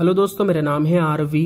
hello दोस्तों मेरा नाम है आरवी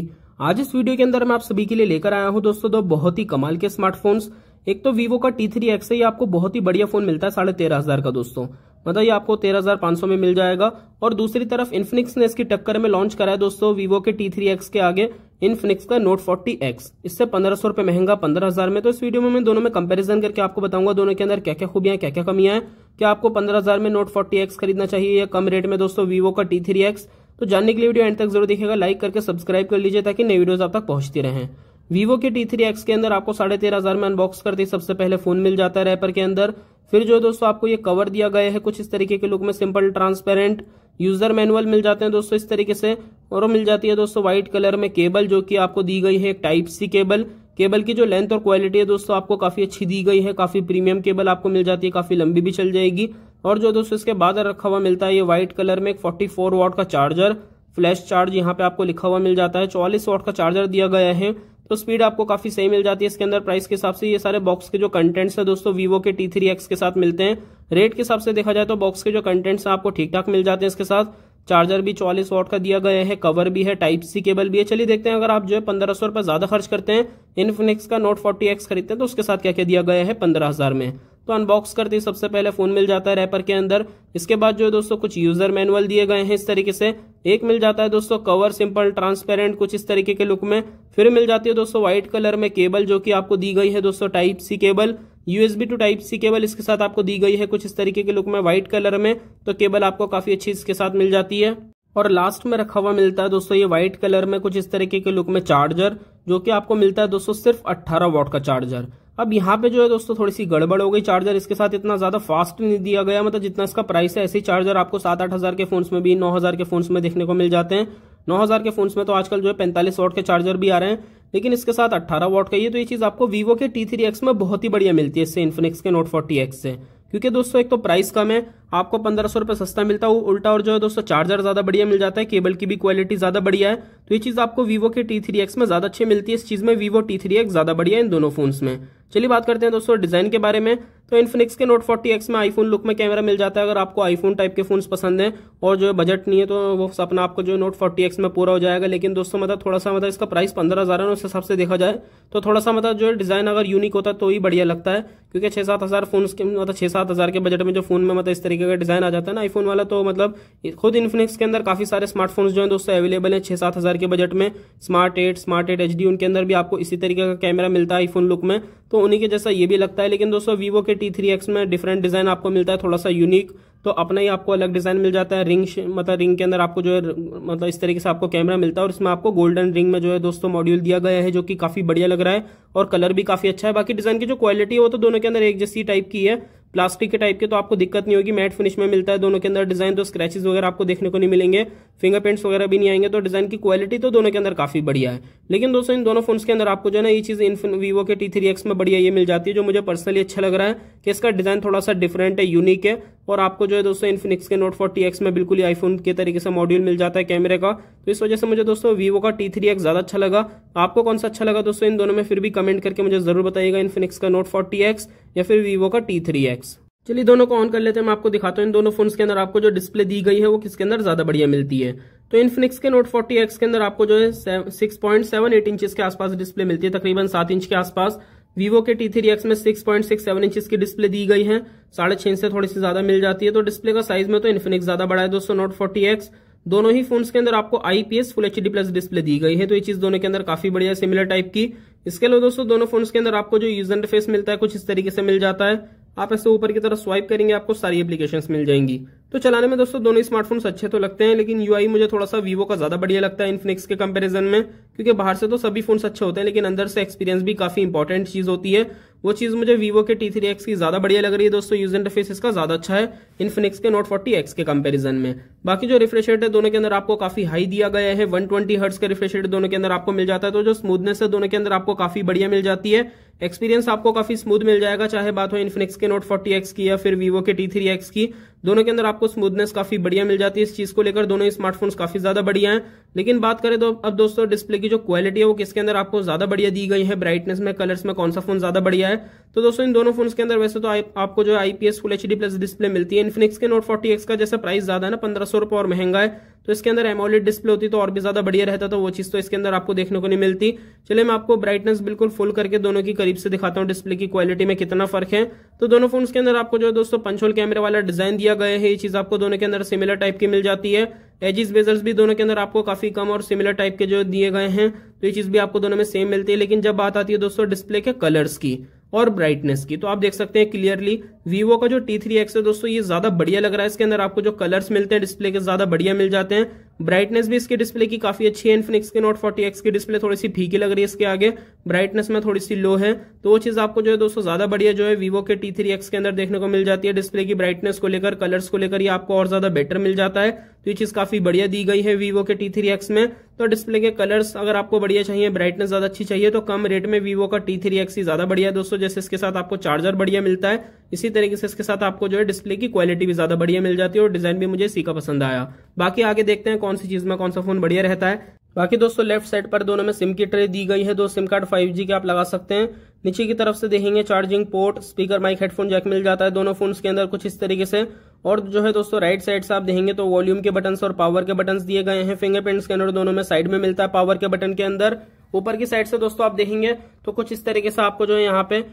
आज इस वीडियो के अंदर मैं आप सभी के लिए लेकर आया हूं दोस्तों दो बहुत ही कमाल के स्मार्टफोन्स एक तो वीवो का टी थ्री एक्स है आपको बहुत ही बढ़िया फोन मिलता है साढ़े तेरह हजार का दोस्तों मतलब ये आपको तेरह हजार पांच सौ में मिल जाएगा और दूसरी तरफ इन्फिनिक्स ने इसकी टक्कर में लॉन्च करा है दोस्तों वीवो के टी थ्री एक्स के आगे इनफिनिक्स का नोट फोर्टी एक्स इससे पंद्रह सौ रुपए महंगा पंद्रह हजार में तो इस वीडियो में मैं दोनों में कंपेरिजन करके आपको बताऊंगा दोनों के अंदर क्या क्या खूबियां क्या क्या कमियां हैं क्या आपको पंद्रह हजार में नोट फोर्टी एक्स खरीदना चाहिए या कम रेट में दोस्तों वीवो का टी थ्री एक्स तो जानने के लिए वीडियो एंड तक जरूर देखिएगा लाइक करके सब्सक्राइब कर लीजिए ताकि नई वीडियोज आप तक पहुंचती रहें वीवो के टी थ्री एक्स के अंदर आपको साढ़े तेरह हजार में अनबॉक्स करते ही सबसे पहले फोन मिल जाता है रैपर के अंदर फिर जो दोस्तों आपको ये कवर दिया गया है कुछ इस तरीके के लुक में सिंपल ट्रांसपेरेंट यूजर मैनुअल मिल जाते हैं दोस्तों इस तरीके से और मिल जाती है दोस्तों व्हाइट कलर में केबल जो कि आपको दी गई है एक टाइप सी केबल केबल की जो लेंथ और क्वालिटी है दोस्तों आपको काफी अच्छी दी गई है काफी प्रीमियम केबल आपको मिल जाती है काफी लंबी भी चल जाएगी और जो दोस्तों इसके बाद रखा हुआ मिलता है ये व्हाइट कलर में एक फोर्टी फोर वॉट का चार्जर फ्लैश चार्ज यहाँ पे आपको लिखा हुआ मिल जाता है चौवालीस वॉट का चार्जर दिया गया है तो स्पीड आपको काफी सही मिल जाती है इसके अंदर प्राइस के हिसाब से ये सारे बॉक्स के जो कंटेंट्स है दोस्तों वीवो के टी थ्री एक्स के साथ मिलते हैं रेट के हिसाब से देखा जाए तो बॉक्स के जो कंटेंट्स है आपको ठीक ठाक मिल जाते हैं इसके साथ चार्जर भी चौलीस वॉट का दिया गया है कवर भी है टाइप सी केबल भी है चलिए देखते हैं अगर आप जो है पंद्रह सौ रुपये ज्यादा खर्च करते हैं इनफिनिक्स का नोट फोर्टी एक्स खरीदते हैं तो उसके साथ क्या क्या दिया गया है पंद्रह हजार में तो अनबॉक्स करते ही सबसे पहले फ़ोन मिल जाता है रैपर के अंदर इसके बाद जो है दोस्तों कुछ यूज़र मैनुअल दिए गए हैं इस तरीके से एक मिल जाता है दोस्तों कवर सिंपल ट्रांसपेरेंट कुछ इस तरीके के लुक में फिर मिल जाती है दोस्तों व्हाइट कलर में केबल जो की आपको दी गई है दोस्तों type C cable USB to type C cable इसके साथ आपको दी गई है कुछ इस तरीके के लुक में व्हाइट कलर में तो केबल आपको काफ़ी अच्छी इसके साथ मिल जाती है और लास्ट में रखा हुआ मिलता है दोस्तों ये व्हाइट कलर में कुछ इस तरीके के लुक में चार्जर जो कि आपको मिलता है दोस्तों सिर्फ 18 वॉट का चार्जर अब यहाँ पे जो है दोस्तों थोड़ी सी गड़बड़ हो गई चार्जर इसके साथ इतना ज्यादा फास्ट नहीं दिया गया मतलब जितना इसका प्राइस है ऐसे ही चार्जर आपको सात आठ हजार के फोन्स में भी नौ हजार के फोन्स में देखने को मिल जाते हैं नौ हजार के फोन्स में तो आजकल जो है पैंतालीस वॉट के चार्जर भी आ रहे हैं लेकिन इसके साथ अट्ठारह वॉट का ये तो ये चीज आपको वीवो के टी थ्री एक्स में बहुत ही बढ़िया मिलती है इससे इन्फिनिक्स के नोट फोर्टी एक्स से क्योंकि दोस्तों एक तो प्राइस कम है आपको पंद्रह सौ रुपये सस्ता मिलता है उल्टा और जो है दोस्तों चार्जर ज़्यादा बढ़िया मिल जाता है केबल की भी क्वालिटी ज़्यादा बढ़िया है तो ये चीज़ आपको वीवो के टी थ्री एक्स में ज़्यादा अच्छी मिलती है इस चीज़ में वीवो टी थ्री एक्स ज़्यादा बढ़िया है इन दोनों फोन्स में चलिए बात करते हैं दोस्तों डिज़ाइन के बारे में तो इनफिनिक्स के नोट 40x में आईफोन लुक में कैमरा मिल जाता है अगर आपको आईफोन टाइप के फोन्स पसंद हैं और जो है बजट नहीं है तो वो सपना आपको जो है नोट 40x में पूरा हो जाएगा लेकिन दोस्तों मतलब थोड़ा सा मतलब इसका प्राइस पंद्रह हज़ार है उस हिसाब से देखा जाए तो थोड़ा सा मतलब जो है डिज़ाइन अगर यूनिक होता तो ही बढ़िया लगता है क्योंकि छः सात हज़ार फोन के मतलब छः सात हज़ार के बजट में जो फोन में मतलब इस तरीके का डिज़ाइन आ जाता है ना आईफोन वाला तो मतलब खुद इन्फिनिक्स के अंदर काफ़ी सारे स्मार्टफोन जो है दोस्तों अवेलेबल हैं छः सात हज़ार के बजट में smart eight smart eight H उनके अंदर भी आपको इसी तरीके का कैमरा मिलता है आईफोन लुक में तो उन्हीं के जैसा ये भी लगता है लेकिन दोस्तों वीवो के टी थ्री एक्स में डिफरेंट डिज़ाइन आपको मिलता है थोड़ा सा यूनिक तो अपना ही आपको अलग डिज़ाइन मिल जाता है रिंग मतलब रिंग के अंदर आपको जो है मतलब इस तरीके से आपको कैमरा मिलता है और इसमें आपको गोल्डन रिंग में जो है दोस्तों मॉड्यूल दिया गया है जो कि काफ़ी बढ़िया लग रहा है और कलर भी काफ़ी अच्छा है बाकी डिज़ाइन की जो क्वालिटी है वो तो दोनों के अंदर एक जैसी टाइप की है प्लास्टिक के टाइप के तो आपको दिक्कत नहीं होगी मैट फिनिश में मिलता है दोनों के अंदर डिजाइन तो स्क्रैचेस वगैरह आपको देखने को नहीं मिलेंगे फिंगरप्रिंट्स वगैरह भी नहीं आएंगे तो डिजाइन की क्वालिटी तो दोनों के अंदर काफी बढ़िया है लेकिन दोस्तों इन दोनों फोन के अंदर आपको जो है ना ये चीज इन वीवो के टी एक्स में बढ़िया ये मिल जाती है जो मुझे पर्सनली अच्छा लग रहा है कि इसका डिजाइन थोड़ा सा डिफरेंट है यूनिक है और आपको जो है दोस्तों इन्फिनिक्स के नोट फोर्टी एक्स में बिल्कुल ही आईफोन के तरीके से मॉड्यूल मिल जाता है कैमरे का तो इस वजह से मुझे दोस्तों वीवो का टी थ्री एक्स ज्यादा अच्छा लगा आपको कौन सा अच्छा लगा दोस्तों इन दोनों में फिर भी कमेंट करके मुझे जरूर बताइएगा इन्फिनिक्स का नोट फोर्टी एक्स या फिर वीवो का टी थ्री एक्स चलिए दोनों को ऑन कर लेते हैं मैं आपको दिखाता हूँ इन दोनों फोन के अंदर आपको जो डिस्प्ले दी गई है वो किसके अंदर ज्यादा बढ़िया मिलती है तो इनफिनिक्स के नोट फोर्टी एक्स के अंदर आपको जो है six point seven eight inches के आसपास डिस्प्ले मिलती है तकरीबन सात इंच के आसपास वीवो के टी थ्री एक्स में six point six seven inch की डिस्प्ले दी गई है साढ़े छह इंच से थोड़ी सी ज्यादा मिल जाती है तो डिस्प्ले का साइज में तो इन्फिनिक्स ज्यादा बड़ा है दोस्तों नोट फोर्टी एक्स दोनों ही फोन्स के अंदर आपको IPS full H plus display दी गई है तो ये चीज दोनों के अंदर काफी बढ़िया सिमिलर टाइप की इसके अलावा दोस्तों दोनों फोन्स के अंदर आपको जो यूजर इंटरफेस मिलता है कुछ इस तरीके से मिल जाता है आप ऐसे ऊपर की तरफ स्वाइप करेंगे आपको सारी एप्लीकेशन मिल जाएंगी तो चलाने में दोस्तों दोनों स्मार्टफोन्स अच्छे तो लगते हैं लेकिन यूआई मुझे थोड़ा सा वीवो का ज्यादा बढ़िया लगता है इनफिनिक्स के कंपैरिजन में क्योंकि बाहर से तो सभी फोन्स अच्छे होते हैं लेकिन अंदर से एक्सपीरियंस भी काफी इंपॉर्टेंट चीज होती है वो चीज़ मुझे वीवो के टी थ्री एक्स की ज़्यादा बढ़िया लग रही है दोस्तों यूज इंटरफेस इसका ज़्यादा अच्छा है इनफिनिक्स के नोट फोर्टी एक्स के कंपेरिजन में बाकी जो रिफ्रेश रेट है दोनों के अंदर आपको काफ़ी हाई दिया गया है वन ट्वेंटी हर्ट्स का रिफ्रेश रेट दोनों के अंदर आपको मिल जाता है तो जो स्मूथनेस है दोनों के अंदर आपको काफ़ी बढ़िया मिल जाती है एक्सपीरियंस आपको काफ़ी स्मूथ मिल जाएगा चाहे बात हो इन्फिनिक्स के नोट फोर्टी एक्स की या फिर वीवो के टी थ्री एक्स की दोनों के अंदर आपको स्मूथनेस काफी बढ़िया मिल जाती है इस चीज को लेकर दोनों स्मार्टफोन काफी ज्यादा बढ़िया है लेकिन बात करें तो अब दोस्तों डिस्प्ले की जो क्वालिटी है वो किसके अंदर आपको ज्यादा बढ़िया दी गई है ब्राइटनेस में कलर्स में कौन सा फोन ज्यादा बढ़िया है तो दोस्तों इन दोनों फोन के अंदर वैसे तो आ, आपको जो IPS full H plus display मिलती है इन्फिनिक्स के नोट फोर्टी का जैसा प्राइस ज्यादा है ना पंद्रह सौ और महंगा है तो इसके अंदर एमोलिड डिस्प्ले होती तो और भी ज्यादा बढ़िया रहता तो वो चीज तो इसके अंदर आपको देखने को नहीं मिलती चलिए मैं आपको ब्राइटनेस बिल्कुल फुल करके दोनों की करीब से दिखाता हूँ डिस्प्ले की क्वालिटी में कितना फर्क है तो दोनों फोन के अंदर आपको जो है दोस्तों पंचोल कैमरे वाला डिजाइन दिया गया है ये चीज आपको दोनों के अंदर सिमिलर टाइप की मिल जाती है एजिस बेजर्स भी दोनों के अंदर आपको काफी कम और सिमिलर टाइप के जो दिए गए हैं तो ये चीज भी आपको दोनों में सेम मिलती है लेकिन जब बात आती है दोस्तों डिस्प्ले के कलर्स की और ब्राइटनेस की तो आप देख सकते हैं क्लियरली वीवो का जो टी थ्री एक्स है दोस्तों ये ज्यादा बढ़िया लग रहा है इसके अंदर आपको जो कलर्स मिलते हैं डिस्प्ले के ज्यादा बढ़िया मिल जाते हैं ब्राइटनेस भी इसके डिस्प्ले की काफी अच्छी है इनफिनिक्स के नोट एक्स की डिस्प्ले थोड़ी सी फीकी लग रही है इसके आगे ब्राइटनेस में थोड़ी सी लो है तो वो चीज आपको जो है दोस्तों ज्यादा बढ़िया जो है वीवो के टी के अंदर देखने को मिल जाती है डिस्प्ले की ब्राइटनेस को लेकर कलर्स को लेकर ये आपको और ज्यादा बेटर मिल जाता है तो ये चीज काफी बढ़िया दी गई है वीवो के टी में तो डिस्प्ले के कलर्स अगर आपको बढ़िया चाहिए ब्राइटनेस ज्यादा अच्छी चाहिए तो कम रेट में वीवो का टी थ्री एक्स ही ज्यादा बढ़िया है दोस्तों जैसे इसके साथ आपको चार्जर बढ़िया मिलता है इसी तरीके से इसके साथ आपको जो है डिस्प्ले की क्वालिटी भी ज्यादा बढ़िया मिल जाती है और डिजाइन भी मुझे इसी का पसंद आया बाकी आगे देखते हैं कौन कौन सी चीज़ में कौन सा फ़ोन बढ़िया रहता है बाकी दोस्तों लेफ्ट साइड पर दोनों में सिम की ट्रे दी गई है दो सिम कार्ड 5G के आप लगा सकते हैं नीचे की तरफ से देखेंगे charging port speaker mic headphone jack मिल जाता है दोनों फोन्स के अंदर कुछ इस तरीके से और जो है दोस्तों राइट साइड से आप देखेंगे तो वॉल्यूम के बटन और पावर के बटन दिए गए हैं फिंगरप्रिंट स्कैनर दोनों में साइड में मिलता है पावर के बटन के अंदर ऊपर की साइड से दोस्तों आप देखेंगे तो कुछ इस तरीके से आपको जो है यहाँ पे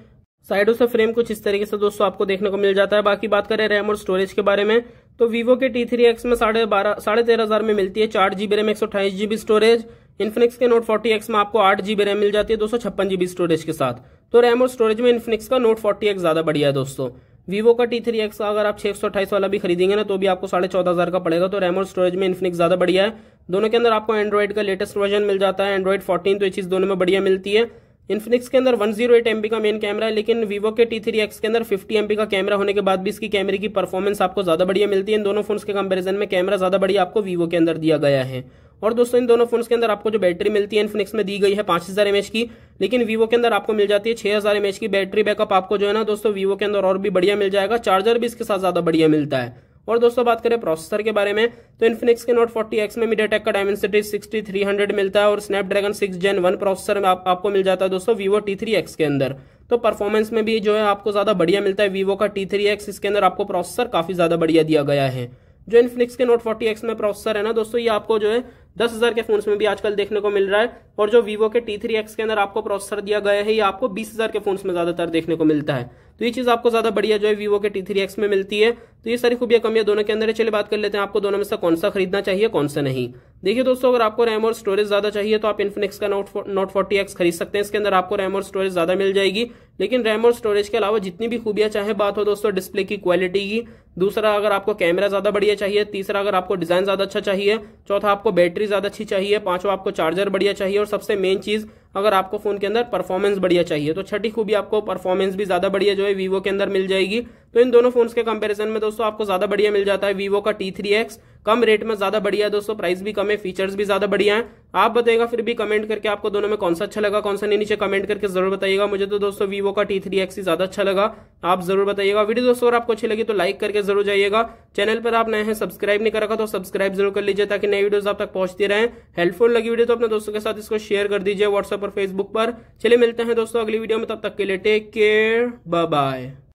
साइडों से फ्रेम कुछ इस तरीके से दोस्तों आपको देखने को मिल जाता है बाकी बात करें रैम और स्टोरेज के बारे में तो वीवो के टी थ्री एक्स में साढ़े बारह साढ़े तेरह हज़ार में मिलती है चार जीबी रैम एक सौ अठाईस जीबी स्टोरेज इन्फिनिक्स के नोट फोर्टी एक्स में आपको आठ जीबी रैम मिल जाती है दो सौ छप्पन जीबी स्टोरेज के साथ तो रैम और स्टोरेज में इन्फिनिक्स का नोट फोर्टी एक्स ज़्यादा बढ़िया है दोस्तों वीवो का टी थ्री एक्स अगर आप छह सौ अट्ठाईस वाला भी खरीदेंगे ना तो भी आपको साढ़े चौदह हज़ार का पड़ेगा तो रैम और स्टोरेज में इन्फिनिक्स ज़्यादा बढ़िया है दोनों के अंदर आपको एंड्रॉइड का लेटेस्ट वर्जन मिल जाता है एंड्रॉइड फोर्टीन तो ये चीज़ दोनों में बढ़िया मिलती है इन्फिनिक्स के अंदर 108 जीरो का मेन कैमरा है लेकिन वीवो के टी थ्री के अंदर 50 एम का कैमरा होने के बाद भी इसकी कैमरे की परफॉर्मेंस आपको ज़्यादा बढ़िया मिलती है इन दोनों फोन्स के कंपेरिजन में कैमरा ज़्यादा बढ़िया आपको वीवो के अंदर दिया गया है और दोस्तों इन दोनों फोन्स के अंदर आपको जो बैटरी मिलती है इन्फिनिक्स में दी गई है पांच हज़ार एमएच की लेकिन वीवो के अंदर आपको मिल जाती है छह हज़ार एमएच की बैटरी बैकअप आपको जो है ना दोस्तों वीवो के अंदर और भी बढ़िया मिल जाएगा चार्जर भी इसके साथ ज़्यादा बढ़िया मिलता है और दोस्तों बात करें प्रोसेसर के बारे में तो इन्फिनिक्स के नोट 40X में टेक का डायमेंसिटी 6300 मिलता है और स्नैपड्रैगन 6 जेन 1 प्रोसेसर में आप, आपको मिल जाता है दोस्तों वीवो T3X के अंदर तो परफॉर्मेंस में भी जो है आपको ज़्यादा बढ़िया मिलता है वीवो का T3X इसके अंदर आपको प्रोसेसर काफ़ी ज़्यादा बढ़िया दिया गया है जो इनफ्लिक्स के नोट फोर्टी में प्रोसेसर है ना दोस्तों ये आपको जो है दस हजार के फोन्स में भी आजकल देखने को मिल रहा है और जो वीवो के टी थ्री एक्स के अंदर आपको प्रोसेसर दिया गया है ये आपको बीस हजार के फोन्स में ज्यादातर देखने को मिलता है तो ये चीज आपको ज्यादा बढ़िया जो है वीवो के टी थ्री एक्स में मिलती है तो ये सारी खूबियां कमियां दोनों के अंदर है चलिए बात कर लेते हैं आपको दोनों में से कौन सा खरीदना चाहिए कौन सा नहीं देखिए दोस्तों अगर आपको रैम और स्टोरेज ज्यादा चाहिए तो आप इन्फिनिक्स का नोट नोट फोर्टी एक्स खरीद सकते हैं इसके अंदर आपको रैम और स्टोरेज ज्यादा मिल जाएगी लेकिन रैम और स्टोरेज के अलावा जितनी भी खूबियां चाहे बात हो दोस्तों डिस्प्ले की क्वालिटी की दूसरा अगर आपको कैमरा ज़्यादा बढ़िया चाहिए तीसरा अगर आपको डिज़ाइन ज़्यादा अच्छा चाहिए चौथा आपको बैटरी ज़्यादा अच्छी चाहिए पांचवा आपको चार्जर बढ़िया चाहिए और सबसे मेन चीज़ अगर आपको फोन के अंदर परफॉर्मेंस बढ़िया चाहिए तो छठी खूबी आपको परफॉर्मेंस भी ज्यादा बढ़िया जो है वीवो के अंदर मिल जाएगी तो इन दोनों फोन्स के कंपैरिजन में दोस्तों आपको ज्यादा बढ़िया मिल जाता है वीवो का टी थ्री एक्स कम रेट में ज्यादा बढ़िया है दोस्तों प्राइस भी कम है फीचर्स भी ज्यादा बढ़िया है आप बताएगा फिर भी कमेंट करके आपको दोनों में कौन सा अच्छा लगा कौन सा नहीं नीचे कमेंट करके जरूर बताइएगा मुझे तो दोस्तों वीवो का टी थ्री एक्स ही ज्यादा अच्छा लगा आप जरूर बताइएगा वीडियो दोस्तों और आपको अच्छी लगी तो लाइक करके जरूर जाइएगा चैनल पर आप नए हैं सब्सक्राइब नहीं कर रखा तो सब्सक्राइब जरूर कर लीजिए ताकि नए वीडियो आप तक पहुंचती रहे हेल्पफुल लगी वीडियो तो अपने दोस्तों के साथ इसको शेयर कर दीजिए व्हाट्सएप और फेसबुक पर चलिए मिलते हैं दोस्तों अगली वीडियो में तब तक के लिए टेक केयर बाय